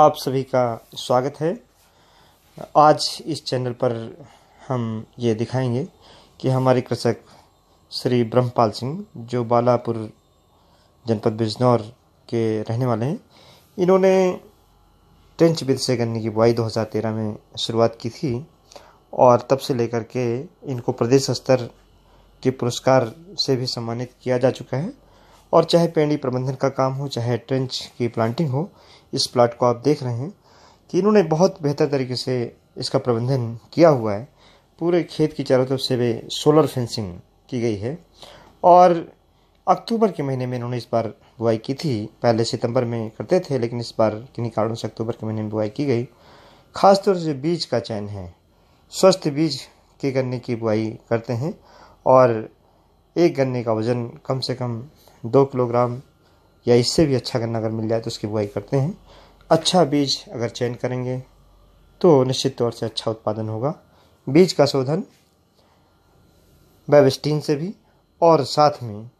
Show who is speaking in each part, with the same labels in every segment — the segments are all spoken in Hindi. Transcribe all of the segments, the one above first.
Speaker 1: आप सभी का स्वागत है आज इस चैनल पर हम ये दिखाएंगे कि हमारे कृषक श्री ब्रह्मपाल सिंह जो बालापुर जनपद बिजनौर के रहने वाले हैं इन्होंने ट्रेंच बीज से गन्ने की बुआई 2013 में शुरुआत की थी और तब से लेकर के इनको प्रदेश स्तर के पुरस्कार से भी सम्मानित किया जा चुका है और चाहे पेंडी प्रबंधन का काम हो चाहे ट्रेंच की प्लांटिंग हो इस प्लाट को आप देख रहे हैं कि इन्होंने बहुत बेहतर तरीके से इसका प्रबंधन किया हुआ है पूरे खेत की चारों तरफ से वे सोलर फेंसिंग की गई है और अक्टूबर के महीने में इन्होंने इस बार बुआई की थी पहले सितंबर में करते थे लेकिन इस बार किन्हीं कारणों से अक्टूबर के महीने में बुआई की गई खासतौर से बीज का चयन है स्वस्थ बीज के गन्ने की बुआई करते हैं और एक गन्ने का वज़न कम से कम दो किलोग्राम या इससे भी अच्छा गन्ना अगर मिल जाए तो उसकी बुआई करते हैं अच्छा बीज अगर चयन करेंगे तो निश्चित तौर से अच्छा उत्पादन होगा बीज का शोधन बेबस्टीन से भी और साथ में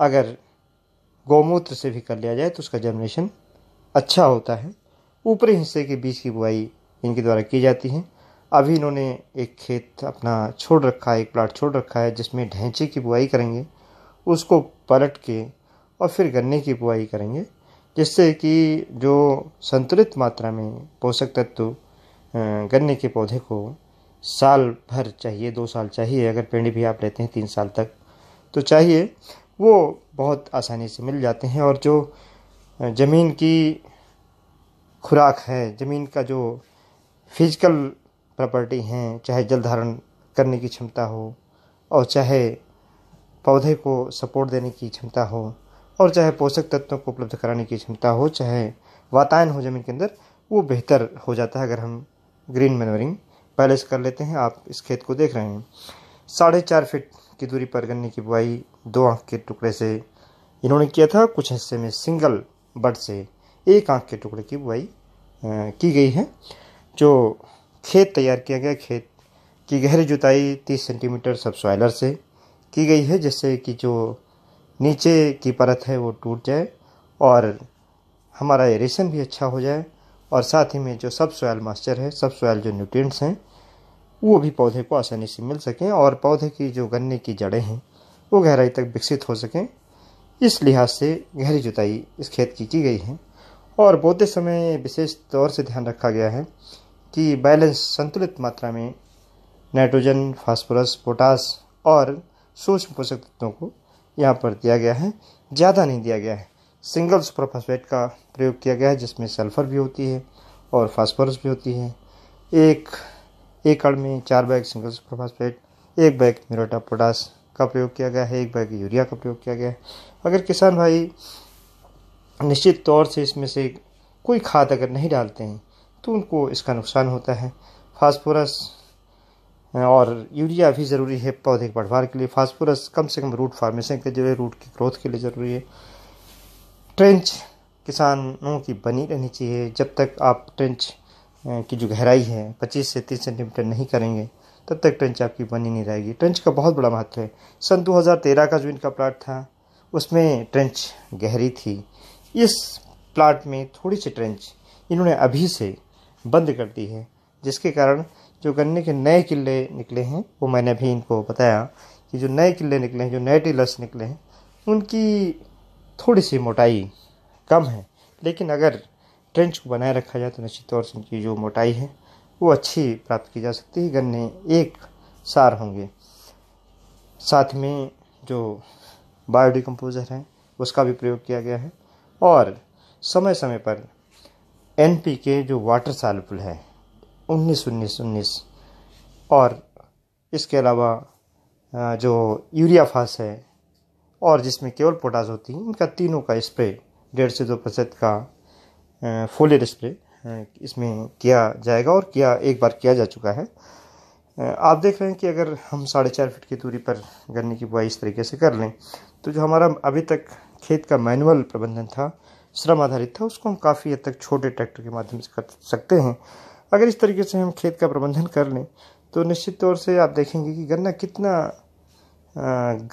Speaker 1: अगर गौमूत्र से भी कर लिया जाए तो उसका जर्मिनेशन अच्छा होता है ऊपरी हिस्से के बीज की बुआई इनके द्वारा की जाती है अभी इन्होंने एक खेत अपना छोड़ रखा है एक प्लाट छोड़ रखा है जिसमें ढैंचे की बुआई करेंगे उसको पलट के और फिर गन्ने की बुआई करेंगे जिससे कि जो संतुलित मात्रा में पोषक तत्व गन्ने के पौधे को साल भर चाहिए दो साल चाहिए अगर पेड़ भी आप लेते हैं तीन साल तक तो चाहिए वो बहुत आसानी से मिल जाते हैं और जो ज़मीन की खुराक है ज़मीन का जो फिजिकल प्रॉपर्टी हैं चाहे जल धारण करने की क्षमता हो और चाहे पौधे को सपोर्ट देने की क्षमता हो और चाहे पोषक तत्वों को उपलब्ध कराने की क्षमता हो चाहे वातायन हो ज़मीन के अंदर वो बेहतर हो जाता है अगर हम ग्रीन मैनोरिंग पहले से कर लेते हैं आप इस खेत को देख रहे हैं साढ़े चार फिट की दूरी पर गन्ने की बुआई दो आँख के टुकड़े से इन्होंने किया था कुछ हिस्से में सिंगल बड से एक आँख के टुकड़े की बुआई की गई है जो खेत तैयार किया गया खेत की गहरी जुताई 30 सेंटीमीटर सब सॉयलर से की गई है जिससे कि जो नीचे की परत है वो टूट जाए और हमारा एरेशन भी अच्छा हो जाए और साथ ही में जो सब सोयल मॉइस्चर है सब सोयल जो न्यूट्रिएंट्स हैं वो भी पौधे को आसानी से मिल सकें और पौधे की जो गन्ने की जड़ें हैं वो गहराई तक विकसित हो सकें इस लिहाज से गहरी जुताई इस खेत की की गई है और बोते समय विशेष तौर से ध्यान रखा गया है कि बैलेंस संतुलित मात्रा में नाइट्रोजन फास्फोरस पोटास और सूक्ष्म पोषक तत्वों को यहाँ पर दिया गया है ज़्यादा नहीं दिया गया है सिंगल सुपरफॉस्फेट का प्रयोग किया गया है जिसमें सल्फर भी होती है और फास्फोरस भी होती है एक एकड़ में चार बैग सिंगल सुपरफास्फेट एक बैग म्यूरेटा पोटास का प्रयोग किया गया है एक बैग यूरिया का प्रयोग किया गया है अगर किसान भाई निश्चित तौर से इसमें से कोई खाद अगर नहीं डालते हैं तो उनको इसका नुकसान होता है फास्फोरस और यूरिया भी ज़रूरी है पौधे के बढ़वार के लिए फास्फोरस कम से कम रूट फार्मेशन के जरिए रूट की ग्रोथ के लिए ज़रूरी है ट्रेंच किसानों की बनी रहनी चाहिए जब तक आप ट्रेंच की जो गहराई है 25 से 30 सेंटीमीटर नहीं करेंगे तब तक ट्रेंच आपकी बनी नहीं रहेगी ट्रेंच का बहुत बड़ा महत्व है सन 2013 का जो इनका प्लाट था उसमें ट्रेंच गहरी थी इस प्लाट में थोड़ी सी ट्रेंच इन्होंने अभी से बंद कर दी है जिसके कारण जो गन्ने के नए किले निकले हैं वो मैंने अभी इनको बताया कि जो नए किले निकले हैं जो नए टीलर्स निकले हैं उनकी थोड़ी सी मोटाई कम है लेकिन अगर ट्रेंच को बनाए रखा जाए तो निश्चित तौर से उनकी जो मोटाई है वो अच्छी प्राप्त की जा सकती है गन्ने एक सार होंगे साथ में जो बायोडिकम्पोज़र हैं उसका भी प्रयोग किया गया है और समय समय पर एन के जो वाटर सालपुल है उन्नीस उन्नीस उन्नीस और इसके अलावा जो यूरिया फास है और जिसमें केवल पोटास होती है इनका तीनों का स्प्रे डेढ़ से दो प्रतिशत का फोलियर स्प्रे इसमें किया जाएगा और किया एक बार किया जा चुका है आप देख रहे हैं कि अगर हम साढ़े चार फीट की दूरी पर गन्ने की बुआई इस तरीके से कर लें तो जो हमारा अभी तक खेत का मैनुअल प्रबंधन था श्रम आधारित था उसको हम काफ़ी हद तक छोटे ट्रैक्टर के माध्यम से कर सकते हैं अगर इस तरीके से हम खेत का प्रबंधन कर लें तो निश्चित तौर से आप देखेंगे कि गन्ना कितना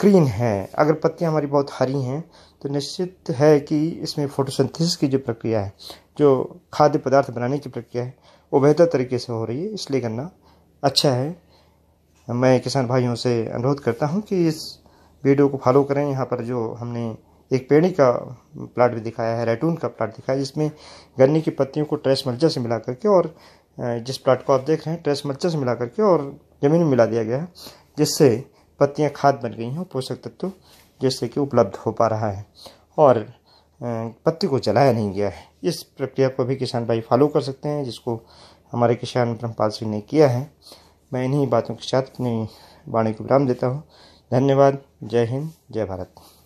Speaker 1: ग्रीन है अगर पत्तियाँ हमारी बहुत हरी हैं तो निश्चित है कि इसमें फोटोसिंथेसिस की जो प्रक्रिया है जो खाद्य पदार्थ बनाने की प्रक्रिया है वो बेहतर तरीके से हो रही है इसलिए गन्ना अच्छा है मैं किसान भाइयों से अनुरोध करता हूँ कि इस वीडियो को फॉलो करें यहाँ पर जो हमने एक पेड़ी का प्लाट भी दिखाया है रेटून का प्लाट दिखाया है जिसमें गन्ने की पत्तियों को ट्रेस मल्जा से मिला करके और जिस प्लाट को आप देख रहे हैं ट्रेस मच्छर से मिला करके और ज़मीन में मिला दिया गया है जिससे पत्तियाँ खाद बन गई हैं पोषक तत्व जैसे कि उपलब्ध हो पा रहा है और पत्ती को जलाया नहीं गया है इस प्रक्रिया को भी किसान भाई फॉलो कर सकते हैं जिसको हमारे किसान ब्रह्मपाल सिंह ने किया है मैं इन्हीं बातों के साथ अपनी वाणी को विराम देता हूँ धन्यवाद जय हिंद जय भारत